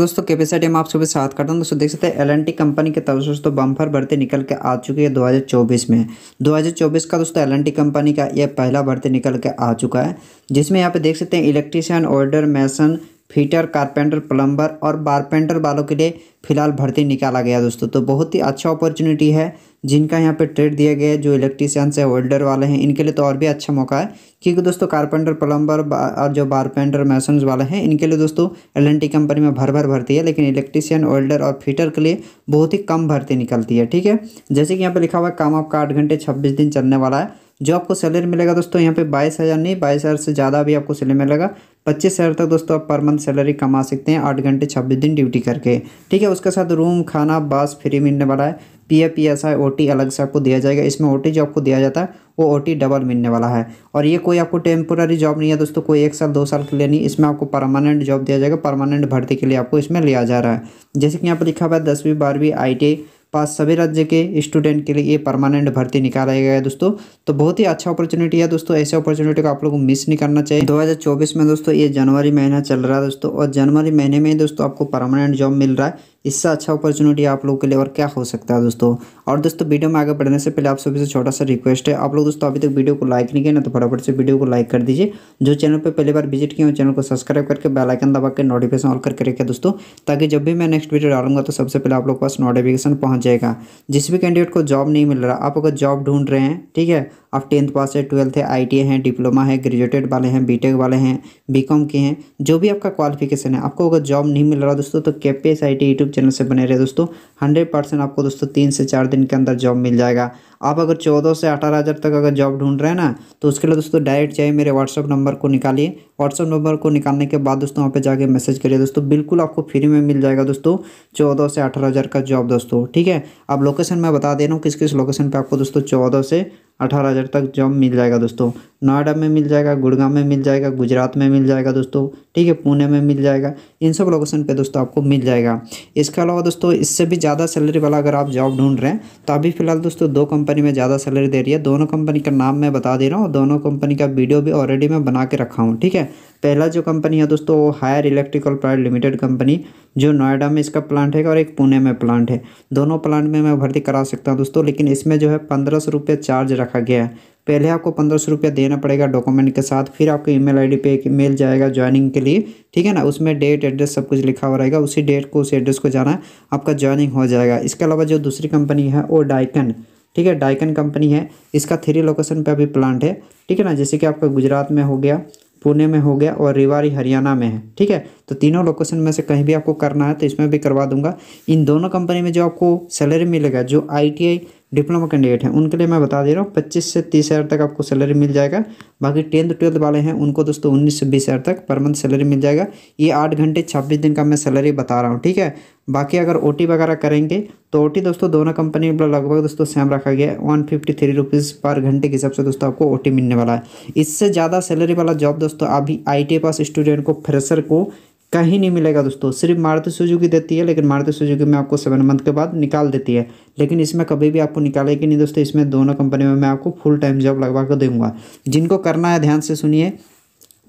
दोस्तों कैपेसिटी हम आप सभी साथ करता हूँ दोस्तों देख सकते हैं एल कंपनी के तरफ से दोस्तों बम्फर भर्ती निकल के आ चुकी है 2024 में 2024 का दोस्तों एल एन टी कंपनी का यह पहला भर्ती निकल के आ चुका है जिसमें यहाँ पे देख सकते हैं electrician order mason fitter carpenter plumber और बारपेंटर वालों के लिए फिलहाल भर्ती निकाला गया दोस्तों तो बहुत ही अच्छा अपॉर्चुनिटी है जिनका यहाँ पे ट्रेड दिया गया है जो इलेक्ट्रीशियंस है वेल्डर वाले हैं इनके लिए तो और भी अच्छा मौका है क्योंकि दोस्तों कारपेंटर प्लम्बर और जो बारपेंटर मैसन वाले हैं इनके लिए दोस्तों एल कंपनी में भर भर भर्ती है लेकिन इलेक्ट्रीशियन वेल्डर और फीटर के लिए बहुत ही कम भर्ती निकलती है ठीक है जैसे कि यहाँ पर लिखा हुआ है काम आपका आठ घंटे छब्बीस दिन चलने वाला है जो आपको सैलरी मिलेगा दोस्तों यहाँ पे बाईस हज़ार नहीं बाईस हज़ार से ज़्यादा भी आपको सैलरी मिलेगा पच्चीस हज़ार तक दोस्तों आप पर मंथ सैलरी कमा सकते हैं आठ घंटे छब्बीस दिन ड्यूटी करके ठीक है उसके साथ रूम खाना बस फ्री मिलने वाला है P F P S I O T अलग से आपको दिया जाएगा इसमें ओ टी जो आपको दिया जाता है वो ओ टी डबल मिलने वाला है और ये कोई आपको टेम्पोरी जॉब नहीं है दोस्तों कोई एक साल दो साल के लिए नहीं इसमें आपको परमानेंट जॉब दिया जाएगा परमानेंट भर्ती के लिए आपको इसमें लिया जा रहा है जैसे कि यहाँ पर लिखा हुआ है दसवीं बारहवीं आई टी पास सभी राज्य के स्टूडेंट के लिए ये परमानेंट भर्ती निकाला गया है दोस्तों तो बहुत ही अच्छा अपॉर्चुनिटी है दोस्तों ऐसे अपॉर्चुनिटी को आप लोग को मिस नहीं करना चाहिए 2024 में दोस्तों ये जनवरी महीना चल रहा है दोस्तों और जनवरी महीने में दोस्तों आपको परमानेंट जॉब मिल रहा है इससे अच्छा अपॉर्चुनिटी आप लोगों के लिए और क्या हो सकता है दोस्तों और दोस्तों वीडियो में आगे बढ़ने से पहले आप सभी से छोटा सा रिक्वेस्ट है आप लोग दोस्तों अभी तक वीडियो को लाइक नहीं किया ना तो फटाफट से वीडियो को लाइक कर दीजिए जो चैनल पर पहली बार विजिट किए चैनल को सब्सक्राइब करके बेलाइकन दबा के नोटिफिकेशन ऑल करके रखे दोस्तों ताकि जब भी मैं नेक्स्ट वीडियो डालूंगा तो सबसे पहले आप लोग पास नोटिफिकेशन पहुँच जाएगा जिस भी कैंडिडेट को जॉब नहीं मिल रहा आप अगर जॉब ढूंढ रहे हैं ठीक है आप टेंथ पास है ट्वेल्थ है आई हैं डिप्लोमा है ग्रेजुएटेड वाले हैं बी वाले हैं बी के हैं जो भी आपका क्वालिफिकेशन है आपको अगर जॉब नहीं मिल रहा दोस्तों तो K P S I T YouTube YouTube channel से बने रहे दोस्तों हंड्रेड परसेंट आपको दोस्तों तीन से चार दिन के अंदर जॉब मिल जाएगा आप अगर चौदह से अठारह हज़ार तक अगर जॉब ढूंढ रहे हैं ना तो उसके लिए दोस्तों डायरेक्ट चाहिए मेरे व्हाट्सअप नंबर को निकालिए व्हाट्सअप नंबर को निकालने के बाद दोस्तों वहाँ पर जाकर मैसेज करिए दोस्तों बिल्कुल आपको फ्री में मिल जाएगा दोस्तों चौदह से अठारह का जॉब दोस्तों ठीक है अब लोकेशन मैं बता दे रहा हूँ किस किस लोकेशन पर आपको दोस्तों चौदह से अठारह हज़ार तक जॉब मिल जाएगा दोस्तों नोएडा में मिल जाएगा गुड़गांव में मिल जाएगा गुजरात में मिल जाएगा दोस्तों ठीक है पुणे में मिल जाएगा इन सब लोकेशन पे दोस्तों आपको मिल जाएगा इसके अलावा दोस्तों इससे भी ज़्यादा सैलरी वाला अगर आप जॉब ढूंढ रहे हैं तो अभी फिलहाल दोस्तों दो कंपनी में ज़्यादा सैलरी दे रही है दोनों कंपनी का नाम मैं बता दे रहा हूँ दोनों कंपनी का वीडियो भी ऑलरेडी मैं बना के रखा हूँ ठीक है पहला जो कंपनी है दोस्तों वो Haier electrical private limited company जो नोएडा में इसका प्लांट है और एक पुणे में प्लांट है दोनों प्लांट में मैं भर्ती करा सकता हूँ दोस्तों लेकिन इसमें जो है पंद्रह सौ रुपये चार्ज रखा गया है पहले आपको पंद्रह सौ रुपये देना पड़ेगा डॉक्यूमेंट के साथ फिर आपको ईमेल आईडी पे एक मेल जाएगा ज्वाइनिंग के लिए ठीक है ना उसमें डेट एड्रेस सब कुछ लिखा हुआ रहेगा उसी डेट को उस एड्रेस को जाना आपका ज्वाइनिंग हो जाएगा इसके अलावा जो दूसरी कंपनी है वो डाइकन ठीक है डाइकन कंपनी है इसका थ्री लोकेशन पर अभी प्लांट है ठीक है ना जैसे कि आपका गुजरात में हो गया पुणे में हो गया और रिवारी हरियाणा में है ठीक है तो तीनों लोकेशन में से कहीं भी आपको करना है तो इसमें भी करवा दूंगा इन दोनों कंपनी में जो आपको सैलरी मिलेगा जो आई डिप्लोमा कैंडिडेट हैं उनके लिए मैं बता दे रहा हूँ पच्चीस से तीस हज़ार तक आपको सैलरी मिल जाएगा बाकी टेंथ ट्वेल्थ वाले हैं उनको दोस्तों उन्नीस से बीस हज़ार तक पर मंथ सैलरी मिल जाएगा ये आठ घंटे छब्बीस दिन का मैं सैलरी बता रहा हूँ ठीक है बाकी अगर ओ वगैरह करेंगे तो ओ दोस्तों दोनों कंपनी में मतलब लगभग दोस्तों सेम रखा गया है वन फिफ्टी थ्री रुपीज़ पर घंटे के हिसाब से दोस्तों आपको ओ मिलने वाला है इससे ज़्यादा सैलरी वाला जॉब दोस्तों अभी आई पास स्टूडेंट को फ्रेशर को कहीं नहीं मिलेगा दोस्तों सिर्फ मारुति सुजुकी देती है लेकिन मारुति सुजुकी में आपको सेवन मंथ के बाद निकाल देती है लेकिन इसमें कभी भी आपको निकालेगी नहीं दोस्तों इसमें दोनों कंपनी में मैं आपको फुल टाइम जॉब लगवा कर दूंगा जिनको करना है ध्यान से सुनिए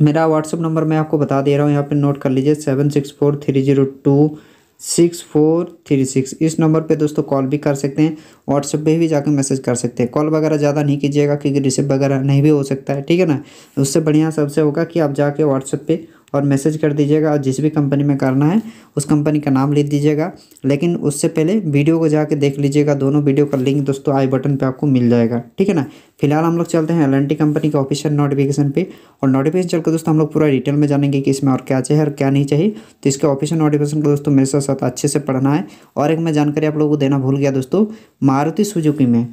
मेरा व्हाट्सअप नंबर मैं आपको बता दे रहा हूँ यहाँ पर नोट कर लीजिए seven six four three zero two six four three six इस नंबर पे दोस्तों कॉल भी कर सकते हैं व्हाट्सएप पे भी जाकर मैसेज कर सकते हैं कॉल वगैरह ज़्यादा नहीं कीजिएगा क्योंकि रिसीव वगैरह नहीं भी हो सकता है ठीक है ना उससे बढ़िया सबसे होगा कि आप जाके व्हाट्सएप पे और मैसेज कर दीजिएगा और जिस भी कंपनी में करना है उस कंपनी का नाम लिख दीजिएगा लेकिन उससे पहले वीडियो को जाके देख लीजिएगा दोनों वीडियो का लिंक दोस्तों आई बटन पे आपको मिल जाएगा ठीक है ना फिलहाल हम लोग चलते हैं एल कंपनी का ऑफिशियल नोटिफिकेशन पे और नोटिफिकेशन चलकर दोस्तों हम लोग पूरा डिटेल में जानेंगे कि इसमें और क्या चाहिए और क्या नहीं चाहिए तो इसके ऑफिशियल नोटिफिकेशन को दोस्तों मेरे साथ साथ अच्छे से पढ़ना है और एक मैं जानकारी आप लोगों को देना भूल गया दोस्तों मारुति सुजुकी में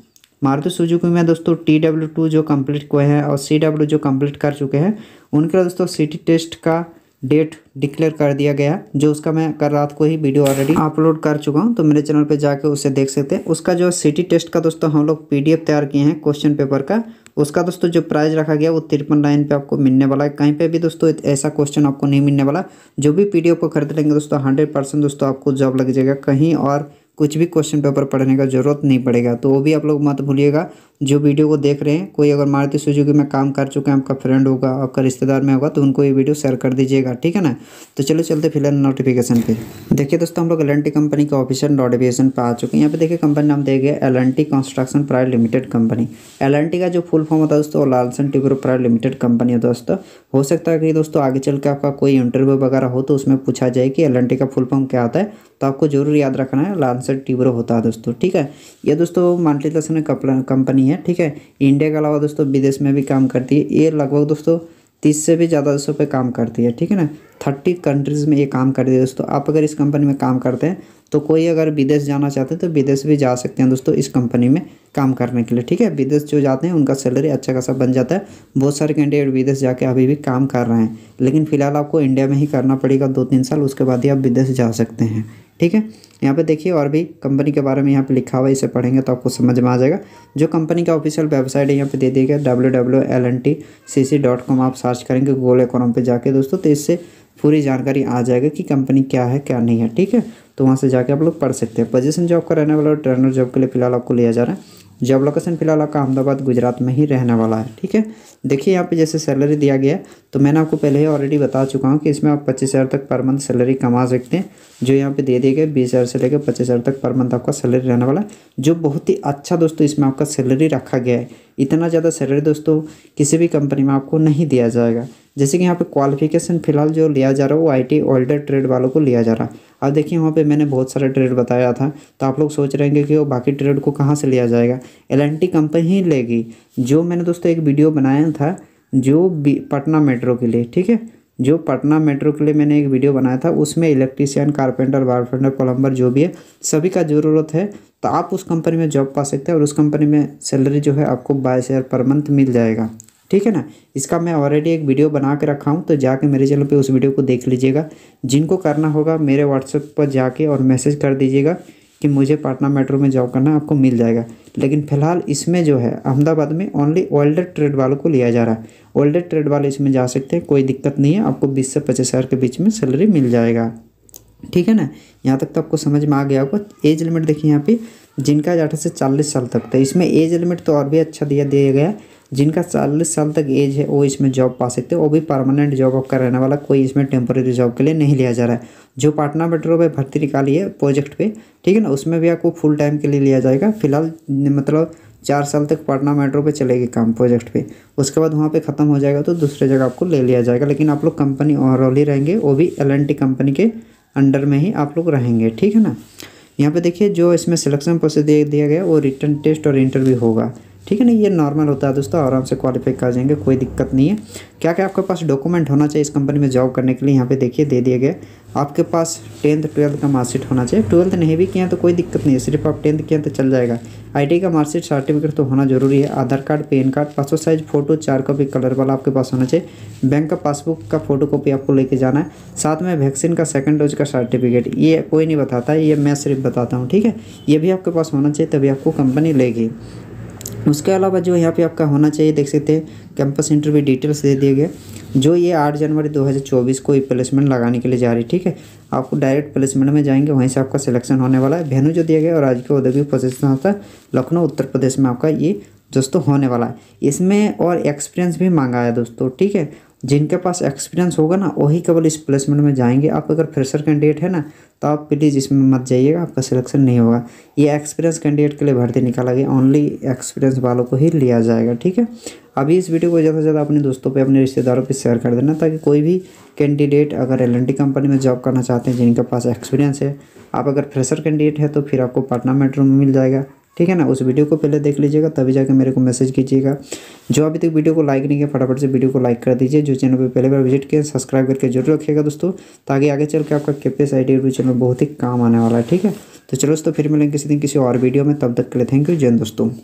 मारुति सुजुकी में दोस्तों टी डब्ल्यू टू जो कंप्लीट हुए हैं और सी डब्ल्यू जो कंप्लीट कर चुके हैं उनका दोस्तों सिटी टेस्ट का डेट डिक्लेयर कर दिया गया जो उसका मैं कल रात को ही वीडियो ऑलरेडी अपलोड कर चुका हूँ तो मेरे चैनल पे जाके उसे देख सकते हैं उसका जो सिटी टेस्ट का दोस्तों हम लोग पी तैयार किए हैं क्वेश्चन पेपर का उसका दोस्तों जो प्राइस रखा गया वो तिरपन लाइन पे आपको मिलने वाला है कहीं पे भी दोस्तों ऐसा क्वेश्चन आपको नहीं मिलने वाला जो भी पीडीएफ को खरीद लेंगे दोस्तों हंड्रेड दोस्तों आपको जॉब लग जाएगा कहीं और कुछ भी क्वेश्चन पेपर पढ़ने का ज़रूरत नहीं पड़ेगा तो वो भी आप लोग मत भूलिएगा जो वीडियो को देख रहे हैं कोई अगर मारुति सुजुकी में काम कर चुके हैं आपका फ्रेंड होगा आपका रिश्तेदार में होगा तो उनको ये वीडियो शेयर कर दीजिएगा ठीक है ना तो चलो चलते फिलहाल नोटिफिकेशन पे देखिए दोस्तों हम लोग एल कंपनी के ऑफिशियल नोटिफिकेशन पे आ चुके हैं यहाँ पे देखिए कंपनी नाम दे गया L construction private limited company L का जो फुल फॉर्म होता है दोस्तों Larsen Toubro private limited company है दोस्तों हो सकता है कि दोस्तों आगे चल के आपका कोई इंटरव्यू वगैरह हो तो उसमें पूछा जाए कि एल का फुल फॉर्म क्या होता है तो आपको जरूर याद रखना है लालसन टिब्रो होता है दोस्तों ठीक है ये दोस्तों माल्टीनेशनल कंपनी नहीं है ठीक है इंडिया के अलावा दोस्तों विदेश में भी काम करती है ये लगभग दोस्तों तीस से भी ज़्यादा देशों पे काम करती है ठीक है ना थर्टी कंट्रीज़ में ये काम करती है दोस्तों आप अगर इस कंपनी में काम करते हैं तो कोई अगर विदेश जाना चाहते हैं तो विदेश भी जा सकते हैं दोस्तों इस कंपनी में काम करने के लिए ठीक है विदेश जो जाते हैं उनका सैलरी अच्छा खासा बन जाता है बहुत सारे कैंडिडेट विदेश जाके अभी भी काम कर रहे हैं लेकिन फिलहाल आपको इंडिया में ही करना पड़ेगा दो तीन साल उसके बाद ही आप विदेश जा सकते हैं ठीक है यहाँ पे देखिए और भी कंपनी के बारे में यहाँ पे लिखा हुआ इसे पढ़ेंगे तो आपको समझ में आ जाएगा जो कंपनी का ऑफिशियल वेबसाइट है यहाँ पे दे दिया गया W W L N T C C dot com आप सर्च करेंगे गूगल अकाउंट पे जाके दोस्तों तो इससे पूरी जानकारी आ जाएगा कि कंपनी क्या है क्या नहीं है ठीक है तो वहाँ से जाके आप लोग पढ़ सकते हैं पोजिशन जॉब का रहने वाला और ट्रेनर जॉब के लिए फिलहाल आपको लिया जा रहा है जॉब लोकेशन फिलहाल आपका अहमदाबाद गुजरात में ही रहने वाला है ठीक है देखिए यहाँ पे जैसे सैलरी दिया गया है तो मैंने आपको पहले ही ऑलरेडी बता चुका हूँ कि इसमें आप पच्चीस हज़ार तक पर मंथ सैलरी कमा सकते हैं जो यहाँ पे दे दिए गए बीस हज़ार से लेकर पच्चीस हज़ार तक पर मंथ आपका सैलरी रहने वाला है जो बहुत ही अच्छा दोस्तों इसमें आपका सैलरी रखा गया है इतना ज़्यादा सैलरी दोस्तों किसी भी कंपनी में आपको नहीं दिया जाएगा जैसे कि यहाँ पर क्वालिफिकेशन फिलहाल जो लिया जा रहा है वो आई टी ट्रेड वालों को लिया जा रहा है अब देखिए वहाँ पे मैंने बहुत सारे ट्रेड बताया था तो आप लोग सोच रहे हैं कि वो बाकी ट्रेड को कहाँ से लिया जाएगा एल कंपनी ही लेगी जो मैंने दोस्तों एक वीडियो बनाया था जो पटना मेट्रो के लिए ठीक है जो पटना मेट्रो के लिए मैंने एक वीडियो बनाया था उसमें इलेक्ट्रीशियन कारपेंटर बारपेंटर प्लम्बर जो भी है सभी का ज़रूरत है तो आप उस कंपनी में जॉब पा सकते हैं और उस कंपनी में सैलरी जो है आपको बाईस हज़ार पर मंथ मिल जाएगा ठीक है ना इसका मैं ऑलरेडी एक वीडियो बना के रखा हूँ तो जाके मेरे चैनल पे उस वीडियो को देख लीजिएगा जिनको करना होगा मेरे व्हाट्सएप पर जाके और मैसेज कर दीजिएगा कि मुझे पटना मेट्रो में जॉब करना आपको मिल जाएगा लेकिन फिलहाल इसमें जो है अहमदाबाद में ओनली ओल्डर ट्रेड वालों को लिया जा रहा है ओल्डर ट्रेड वाले इसमें जा सकते हैं कोई दिक्कत नहीं है आपको बीस से पच्चीस हज़ार के बीच में सैलरी मिल जाएगा ठीक है ना यहाँ तक तो आपको समझ में आ गया होगा एज लिमिट देखिए यहाँ पे जिनका अठारह से चालीस साल तक था तो इसमें एज लिमिट तो और भी अच्छा दिया दिया गया जिनका चालीस साल तक एज है वो इसमें जॉब पा सकते हैं वो भी परमानेंट जॉब का रहने वाला कोई इसमें टेम्पोरेरी जॉब के लिए नहीं लिया जा रहा है जो पाटना मेट्रो पर भर्ती निकाली है प्रोजेक्ट पे ठीक है ना उसमें भी आपको फुल टाइम के लिए लिया जाएगा फिलहाल मतलब चार साल तक पटना मेट्रो पे चलेगी काम प्रोजेक्ट पे उसके बाद वहाँ पे ख़त्म हो जाएगा तो दूसरे जगह आपको ले लिया जाएगा लेकिन आप लोग कंपनी ओवरऑल ही रहेंगे वो भी एल कंपनी के अंडर में ही आप लोग रहेंगे ठीक है ना यहाँ पे देखिए जो इसमें सिलेक्शन प्रोसेस दिया गया वो रिटर्न टेस्ट और इंटरव्यू होगा ठीक है ना ये नॉर्मल होता है दोस्तों आराम से क्वालिफाई कर जाएंगे कोई दिक्कत नहीं है क्या क्या आपके पास डॉक्यूमेंट होना चाहिए इस कंपनी में जॉब करने के लिए यहाँ पे देखिए दे दिए गए आपके पास टेंथ ट्वेल्थ का मार्कशीट होना चाहिए ट्वेल्थ नहीं भी किया तो कोई दिक्कत नहीं है सिर्फ आप टेंथ किया तो चल जाएगा आई का मार्कशीट सर्टिफिकेट तो होना जरूरी है Aadhaar card PAN card passport size photo चार कॉपी कलर वाला आपके पास होना चाहिए बैंक का पासबुक का फोटो आपको लेके जाना है साथ में वैक्सीन का सेकेंड डोज का सर्टिफिकेट ये कोई नहीं बताता ये मैं सिर्फ बताता हूँ ठीक है ये भी आपके पास होना चाहिए तभी आपको कंपनी लेगी उसके अलावा जो यहाँ पे आपका होना चाहिए देख सकते हैं कैंपस इंटरव्यू डिटेल्स दे दिए गए जो ये 8 जनवरी 2024 को प्लेसमेंट लगाने के लिए जा रही है ठीक है आपको डायरेक्ट प्लेसमेंट में जाएंगे वहीं से आपका सिलेक्शन होने वाला है वेन्यू जो दिया गया और आज के औद्योगिक प्रशिक्षण संस्था लखनऊ उत्तर प्रदेश में आपका ये दोस्तों होने वाला है इसमें और एक्सपीरियंस भी मांगा है दोस्तों ठीक है जिनके पास एक्सपीरियंस होगा ना वही केवल इस प्लेसमेंट में जाएंगे आप अगर फ्रेशर कैंडिडेट है ना तो आप प्लीज़ इसमें मत जाइएगा आपका सिलेक्शन नहीं होगा ये एक्सपीरियंस कैंडिडेट के लिए भर्ती निकाला गया ओनली एक्सपीरियंस वालों को ही लिया जाएगा ठीक है अभी इस वीडियो को ज़्यादा से ज़्यादा अपने दोस्तों पे अपने रिश्तेदारों पे शेयर कर देना ताकि कोई भी कैंडिडेट अगर एल कंपनी में जॉब करना चाहते हैं जिनके पास एक्सपीरियंस है आप अगर फ्रेशर कैंडिडेट है तो फिर आपको पटना मेट्रो में मिल जाएगा ठीक है ना उस वीडियो को पहले देख लीजिएगा तभी जाकर मेरे को मैसेज कीजिएगा जो अभी तक वीडियो को लाइक नहीं किया फटाफट से वीडियो को लाइक कर दीजिए जो चैनल पर पहले बार विजिट किया सब्सक्राइब करके जरूर रखिएगा दोस्तों ताकि आगे चल के आपका केपीएस आई टी चैनल बहुत ही काम आने वाला है ठीक है तो चलो दोस्तों फिर मिलेंगे किसी दिन किसी और वीडियो में तब तक के लिए थैंक यू जैन दोस्तों